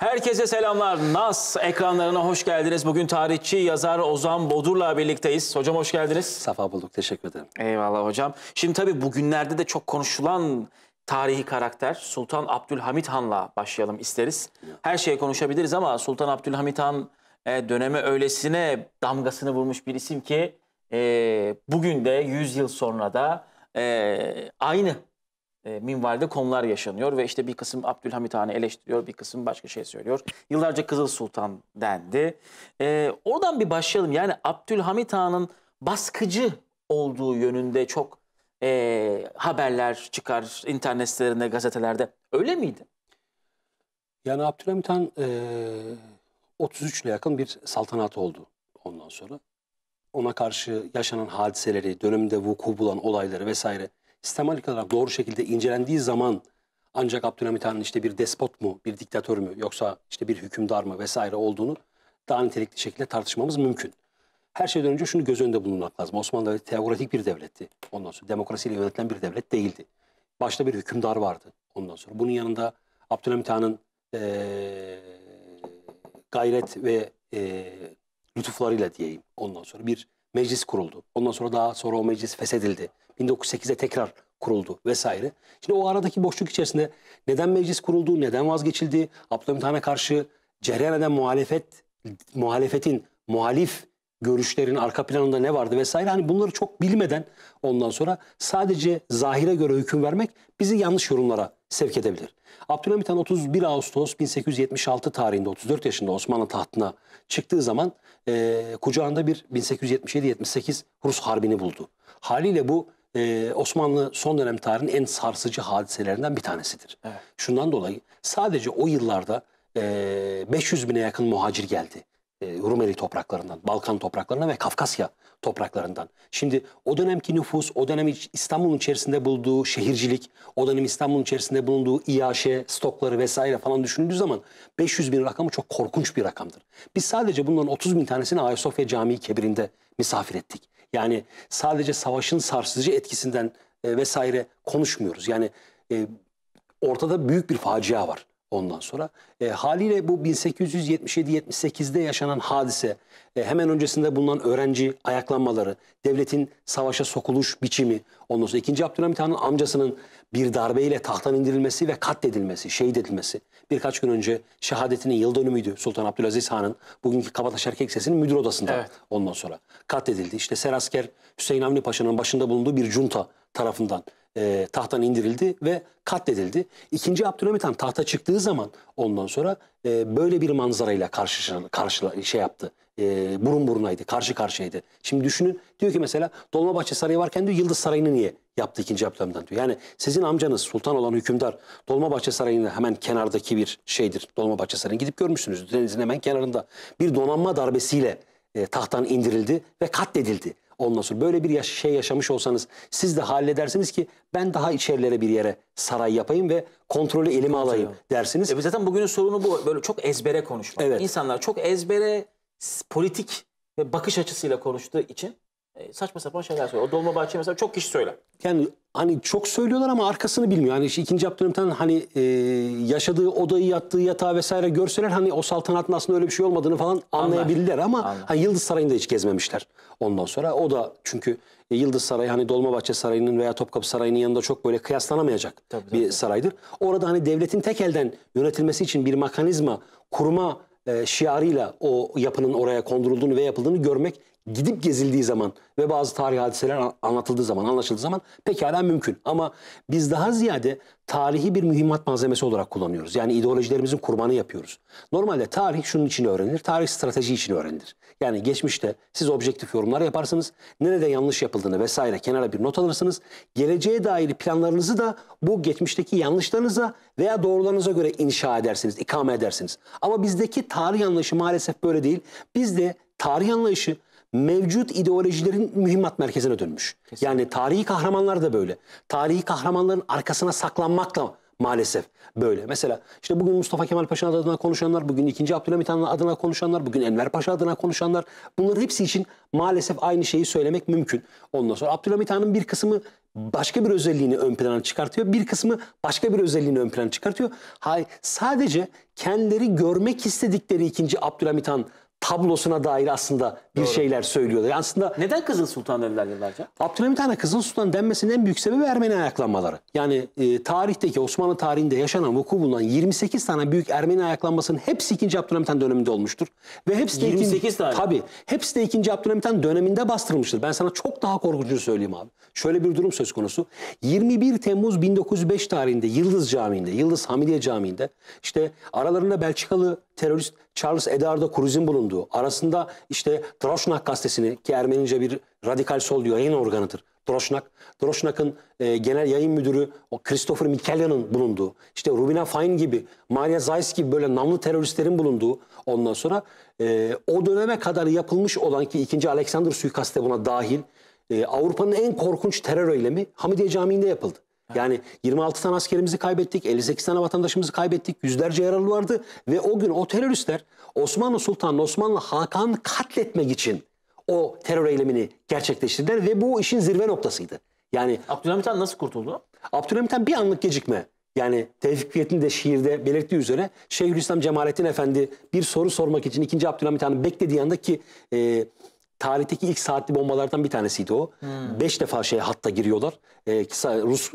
Herkese selamlar. Nas ekranlarına hoş geldiniz. Bugün tarihçi, yazar Ozan Bodur'la birlikteyiz. Hocam hoş geldiniz. Safa bulduk. Teşekkür ederim. Eyvallah hocam. Şimdi tabii bugünlerde de çok konuşulan tarihi karakter Sultan Abdülhamit Han'la başlayalım isteriz. Her şeyi konuşabiliriz ama Sultan Abdülhamit Han e, döneme öylesine damgasını vurmuş bir isim ki e, bugün de 100 yıl sonra da e, aynı e, minvalde konular yaşanıyor ve işte bir kısım Abdülhamit Han'ı eleştiriyor, bir kısım başka şey söylüyor. Yıllarca Kızıl Sultan dendi. E, oradan bir başlayalım. Yani Abdülhamit Han'ın baskıcı olduğu yönünde çok e, haberler çıkar internet sitelerinde, gazetelerde. Öyle miydi? Yani Abdülhamit Han e, 33 ile yakın bir saltanat oldu ondan sonra. Ona karşı yaşanan hadiseleri, döneminde vuku bulan olayları vesaire sistematik olarak doğru şekilde incelendiği zaman ancak Abdülhamit Han'ın işte bir despot mu, bir diktatör mü yoksa işte bir hükümdar mı vesaire olduğunu daha nitelikli şekilde tartışmamız mümkün. Her şeyden önce şunu göz önünde bulunmak lazım. Osmanlı Devleti teokratik bir devletti. Ondan sonra demokrasiyle yönetilen bir devlet değildi. Başta bir hükümdar vardı ondan sonra. Bunun yanında Abdülhamit Han'ın ee, gayret ve e, lütuflarıyla diyeyim ondan sonra bir meclis kuruldu. Ondan sonra daha sonra o meclis feshedildi. 1908'de tekrar kuruldu vesaire. Şimdi o aradaki boşluk içerisinde neden meclis kuruldu, neden vazgeçildi, Abdülhamit Han'a karşı cereyan eden muhalefet, muhalefetin, muhalif görüşlerin arka planında ne vardı vesaire. Hani bunları çok bilmeden ondan sonra sadece zahire göre hüküm vermek bizi yanlış yorumlara sevk edebilir. Abdülhamit Han 31 Ağustos 1876 tarihinde 34 yaşında Osmanlı tahtına çıktığı zaman e, kucağında bir 1877-78 Rus Harbi'ni buldu. Haliyle bu e, Osmanlı son dönem tarihinin en sarsıcı hadiselerinden bir tanesidir. Evet. Şundan dolayı sadece o yıllarda e, 500 bine yakın muhacir geldi. E, Rumeli topraklarından, Balkan topraklarından ve Kafkasya topraklarından. Şimdi o dönemki nüfus, o dönem İstanbul'un içerisinde bulduğu şehircilik, o dönem İstanbul'un içerisinde bulunduğu İAŞ, stokları vesaire falan düşündüğü zaman 500 bin rakamı çok korkunç bir rakamdır. Biz sadece bunların 30 bin tanesini Ayasofya Camii Kebirinde misafir ettik. Yani sadece savaşın sarsıcı etkisinden e, vesaire konuşmuyoruz. Yani e, ortada büyük bir facia var ondan sonra. E, haliyle bu 1877-78'de yaşanan hadise, e, hemen öncesinde bulunan öğrenci ayaklanmaları, devletin savaşa sokuluş biçimi, ondan sonra 2. Abdülhamit Han'ın amcasının bir darbeyle tahttan indirilmesi ve katledilmesi, şehit edilmesi. Birkaç gün önce şehadetinin yıl dönümüydü Sultan Abdülaziz Han'ın. Bugünkü Kabataş Erkek Sesi'nin müdür odasında evet. ondan sonra katledildi. İşte Serasker Hüseyin Avni Paşa'nın başında bulunduğu bir junta tarafından e, tahttan indirildi ve katledildi. İkinci Abdülhamit Han tahta çıktığı zaman ondan sonra e, böyle bir manzarayla karşı, karşı şey yaptı. E, burun burunaydı, karşı karşıyaydı. Şimdi düşünün diyor ki mesela Dolmabahçe Sarayı varken diyor Yıldız Sarayı'nı niye yaptı ikinci Abdülhamit Han diyor. Yani sizin amcanız sultan olan hükümdar Dolmabahçe Sarayı'nın hemen kenardaki bir şeydir. Dolmabahçe Sarayı'nı gidip görmüşsünüz denizin hemen kenarında. Bir donanma darbesiyle e, tahttan indirildi ve katledildi. Ondan sonra böyle bir yaş şey yaşamış olsanız siz de halledersiniz ki ben daha içerilere bir yere saray yapayım ve kontrolü elime alayım dersiniz. E zaten bugünün sorunu bu. Böyle çok ezbere konuşmak. Evet. İnsanlar çok ezbere politik ve bakış açısıyla konuştuğu için e, saçma sapan şeyler söylüyor. O dolma bahçe mesela çok kişi söyler. Yani hani çok söylüyorlar ama arkasını bilmiyor. Hani işte ikinci Abdülhamit'in hani e, yaşadığı odayı yattığı yatağı vesaire görseler hani o saltanatın aslında öyle bir şey olmadığını falan anlayabilirler ama hani Yıldız Sarayı'nda hiç gezmemişler. Ondan sonra o da çünkü e, Yıldız Sarayı hani Dolmabahçe Sarayı'nın veya Topkapı Sarayı'nın yanında çok böyle kıyaslanamayacak tabii, bir tabii. saraydır. Orada hani devletin tek elden yönetilmesi için bir mekanizma kurma e, şiarıyla o yapının oraya kondurulduğunu ve yapıldığını görmek gidip gezildiği zaman ve bazı tarih hadiseler anlatıldığı zaman, anlaşıldığı zaman pekala mümkün. Ama biz daha ziyade tarihi bir mühimmat malzemesi olarak kullanıyoruz. Yani ideolojilerimizin kurbanı yapıyoruz. Normalde tarih şunun için öğrenilir, tarih strateji için öğrenilir. Yani geçmişte siz objektif yorumlar yaparsınız, nerede yanlış yapıldığını vesaire kenara bir not alırsınız. Geleceğe dair planlarınızı da bu geçmişteki yanlışlarınıza veya doğrularınıza göre inşa edersiniz, ikame edersiniz. Ama bizdeki tarih anlayışı maalesef böyle değil. Bizde tarih anlayışı mevcut ideolojilerin mühimmat merkezine dönmüş. Kesinlikle. Yani tarihi kahramanlar da böyle. Tarihi kahramanların arkasına saklanmakla maalesef böyle. Mesela işte bugün Mustafa Kemal Paşa adına konuşanlar, bugün 2. Abdülhamit Han adına konuşanlar, bugün Enver Paşa adına konuşanlar bunların hepsi için maalesef aynı şeyi söylemek mümkün. Ondan sonra Abdülhamit Han'ın bir kısmı başka bir özelliğini ön plana çıkartıyor. Bir kısmı başka bir özelliğini ön plana çıkartıyor. Hayır sadece kendileri görmek istedikleri 2. Abdülhamit Han tablosuna dair aslında bir Doğru. şeyler söylüyorlar. Aslında neden Kızıl Sultan dediler yıllarca? Abdülhamit Han'a Kızıl Sultan denmesinin en büyük sebebi Ermeni ayaklanmaları. Yani e, tarihteki Osmanlı tarihinde yaşanan vuku bulunan 28 tane büyük Ermeni ayaklanmasının hepsi 2. Abdülhamit Han döneminde olmuştur. Ve hepsi de 28 ikinci, tane. Tabii. Hepsi de 2. Abdülhamit Han döneminde bastırılmıştır. Ben sana çok daha korkutucu söyleyeyim abi. Şöyle bir durum söz konusu. 21 Temmuz 1905 tarihinde Yıldız Camii'nde, Yıldız Hamidiye Camii'nde işte aralarında Belçikalı terörist Charles Edar'da Kuruz'un bulunduğu, arasında işte Droşnak gazetesini ki Ermenince bir radikal sol yayın organıdır. Droşnak. Droşnak'ın e, genel yayın müdürü o Christopher Mikkelyan'ın bulunduğu, işte Rubina Fine gibi, Maria Zeiss gibi böyle namlı teröristlerin bulunduğu ondan sonra e, o döneme kadar yapılmış olan ki 2. Alexander suikastı buna dahil e, Avrupa'nın en korkunç terör eylemi Hamidiye Camii'nde yapıldı. Yani 26 tane askerimizi kaybettik, 58 tane vatandaşımızı kaybettik, yüzlerce yaralı vardı ve o gün o teröristler Osmanlı Sultan, Osmanlı Hakan katletmek için o terör eylemini gerçekleştirdiler ve bu işin zirve noktasıydı. Yani Abdülhamit Han nasıl kurtuldu? Abdülhamit Han bir anlık gecikme. Yani Tevfik Fiyet'in de şiirde belirttiği üzere Şeyhülislam Cemalettin Efendi bir soru sormak için ikinci Abdülhamit Han'ı beklediği anda ki e, tarihteki ilk saatli bombalardan bir tanesiydi o. Hmm. Beş defa şeye hatta giriyorlar. E, Rus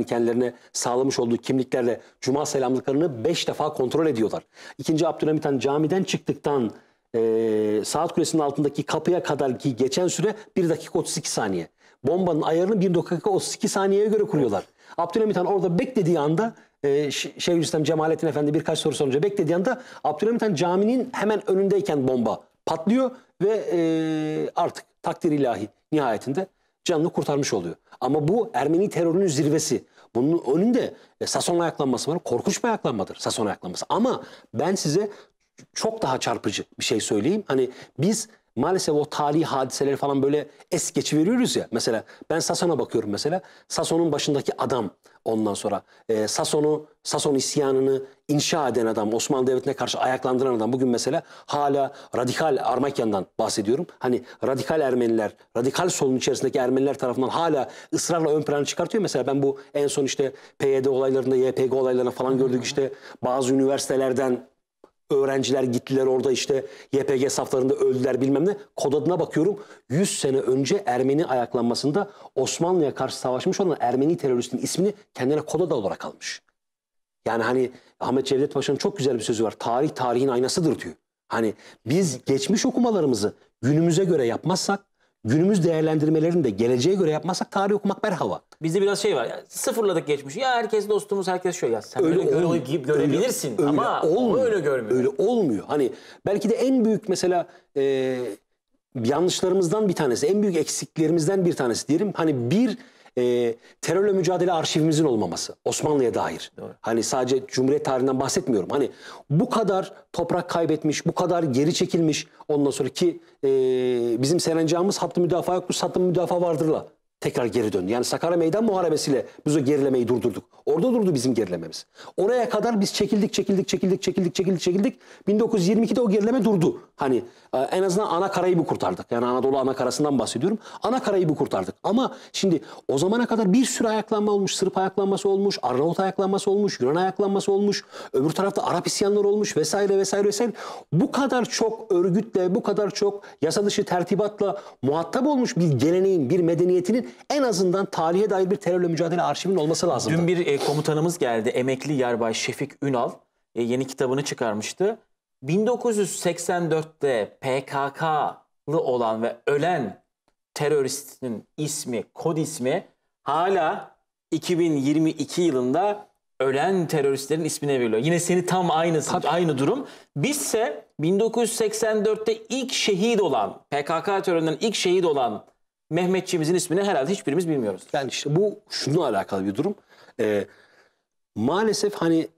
e, kendilerine sağlamış olduğu kimliklerle cuma selamlıklarını beş defa kontrol ediyorlar. İkinci Abdülhamit Han camiden çıktıktan e, saat kulesinin altındaki kapıya kadar ki geçen süre bir dakika 32 saniye. Bombanın ayarını bir dakika 32 saniyeye göre kuruyorlar. Abdülhamit Han orada beklediği anda e, Şeyhülislam Cemalettin Efendi birkaç soru sorunca beklediği anda Abdülhamit Han caminin hemen önündeyken bomba patlıyor ve e, artık takdir ilahi nihayetinde canını kurtarmış oluyor. Ama bu Ermeni terörünün zirvesi. Bunun önünde e, Sason ayaklanması var. Korkunç bir ayaklanmadır Sason ayaklanması. Ama ben size çok daha çarpıcı bir şey söyleyeyim. Hani biz maalesef o tarihi hadiseleri falan böyle es geçiveriyoruz ya. Mesela ben Sason'a bakıyorum mesela. Sason'un başındaki adam ondan sonra. E, Sason'u, Sason isyanını inşa eden adam, Osmanlı Devleti'ne karşı ayaklandıran adam. Bugün mesela hala radikal Armakyan'dan bahsediyorum. Hani radikal Ermeniler, radikal solun içerisindeki Ermeniler tarafından hala ısrarla ön planı çıkartıyor. Mesela ben bu en son işte PYD olaylarında, YPG olaylarına falan gördük işte bazı üniversitelerden öğrenciler gittiler orada işte YPG saflarında öldüler bilmem ne. Kod adına bakıyorum 100 sene önce Ermeni ayaklanmasında Osmanlı'ya karşı savaşmış olan Ermeni teröristin ismini kendine kod adı olarak almış. Yani hani Ahmet Cevdet Paşa'nın çok güzel bir sözü var. Tarih tarihin aynasıdır diyor. Hani biz geçmiş okumalarımızı günümüze göre yapmazsak günümüz değerlendirmelerini de geleceğe göre yapmazsak tarih okumak berhava. Bizde biraz şey var. Ya, sıfırladık geçmiş. Ya herkes dostumuz, herkes şöyle. Ya sen öyle, öyle göre, olmuyor. görebilirsin öyle, ama olmuyor. öyle görmüyor. Öyle olmuyor. Hani belki de en büyük mesela e, yanlışlarımızdan bir tanesi, en büyük eksiklerimizden bir tanesi diyelim. Hani bir e, terörle mücadele arşivimizin olmaması Osmanlı'ya dair. Doğru. Hani sadece Cumhuriyet tarihinden bahsetmiyorum. Hani bu kadar toprak kaybetmiş, bu kadar geri çekilmiş ondan sonra ki e, bizim serencamız hattı müdafaa yoktur, hattı müdafaa vardırla tekrar geri döndü. Yani Sakarya Meydan Muharebesi'yle biz o gerilemeyi durdurduk. Orada durdu bizim gerilememiz. Oraya kadar biz çekildik, çekildik, çekildik, çekildik, çekildik, çekildik. 1922'de o gerileme durdu. Hani e, en azından ana karayı bu kurtardık. Yani Anadolu ana karasından bahsediyorum. Ana karayı bu kurtardık. Ama şimdi o zamana kadar bir sürü ayaklanma olmuş. Sırp ayaklanması olmuş, Arnavut ayaklanması olmuş, Yunan ayaklanması olmuş. Öbür tarafta Arap isyanları olmuş vesaire vesaire vesaire. Bu kadar çok örgütle, bu kadar çok yasa dışı tertibatla muhatap olmuş bir geleneğin, bir medeniyetinin en azından tarihe dair bir terörle mücadele arşivinin olması lazım. Dün bir e, komutanımız geldi. Emekli Yarbay Şefik Ünal e, yeni kitabını çıkarmıştı 1984'te PKK'lı olan ve ölen teröristinin ismi, kod ismi hala 2022 yılında ölen teröristlerin ismine veriliyor. Yine seni tam aynı, aynı durum. Bizse 1984'te ilk şehit olan, PKK teröründen ilk şehit olan Mehmetçiğimizin ismini herhalde hiçbirimiz bilmiyoruz. Yani işte bu şununla alakalı bir durum. Ee, maalesef hani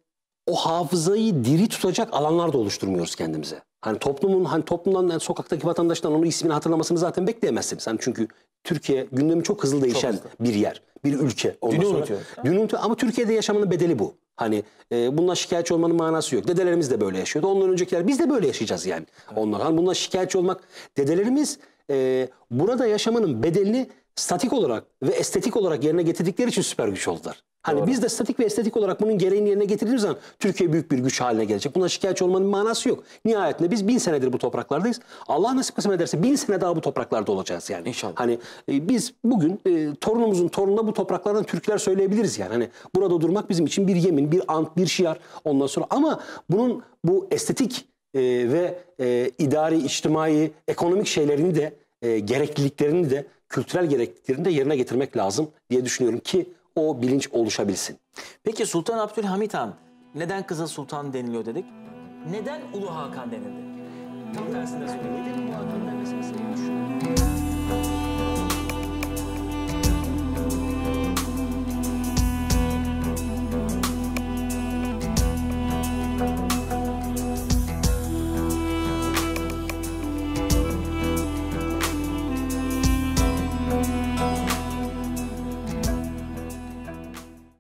o hafızayı diri tutacak alanlar da oluşturmuyoruz kendimize. Hani toplumun hani toplumdan yani sokaktaki vatandaştan onun ismini hatırlamasını zaten bekleyemezsiniz. Hani çünkü Türkiye gündemi çok hızlı değişen çok hızlı. bir yer, bir ülke. Ondan Dünü unutuyor. Dünü ama Türkiye'de yaşamanın bedeli bu. Hani e, bundan şikayetçi olmanın manası yok. Dedelerimiz de böyle yaşıyordu. Ondan öncekiler biz de böyle yaşayacağız yani. Evet. Onlar hani bundan şikayetçi olmak dedelerimiz e, burada yaşamanın bedelini statik olarak ve estetik olarak yerine getirdikleri için süper güç oldular. Hani Doğru. biz de statik ve estetik olarak bunun gereğini yerine getirdiğimiz zaman Türkiye büyük bir güç haline gelecek. Buna şikayetçi olmanın manası yok. Nihayetinde biz bin senedir bu topraklardayız. Allah nasip kısmet ederse bin sene daha bu topraklarda olacağız yani. İnşallah. Hani e, biz bugün e, torunumuzun torununa bu topraklardan Türkler söyleyebiliriz yani. Hani burada durmak bizim için bir yemin, bir ant, bir şiar ondan sonra. Ama bunun bu estetik e, ve e, idari, içtimai, ekonomik şeylerini de e, gerekliliklerini de kültürel gerekliliklerini de yerine getirmek lazım diye düşünüyorum ki o bilinç oluşabilsin. Peki Sultan Abdülhamit Han neden kıza Sultan deniliyor dedik? Neden Ulu Hakan denildi? Tam tersine söyleyeyim.